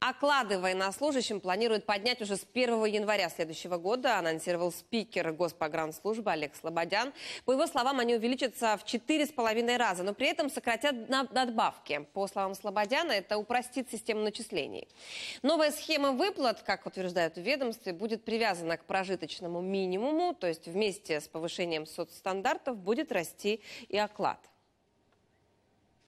Оклады военнослужащим планируют поднять уже с 1 января следующего года, анонсировал спикер Госпогранслужбы Олег Слободян. По его словам, они увеличатся в 4,5 раза, но при этом сократят надбавки. По словам Слободяна, это упростит систему начислений. Новая схема выплат, как утверждают в ведомстве, будет привязана к прожиточному минимуму, то есть вместе с повышением соцстандартов будет расти и оклад.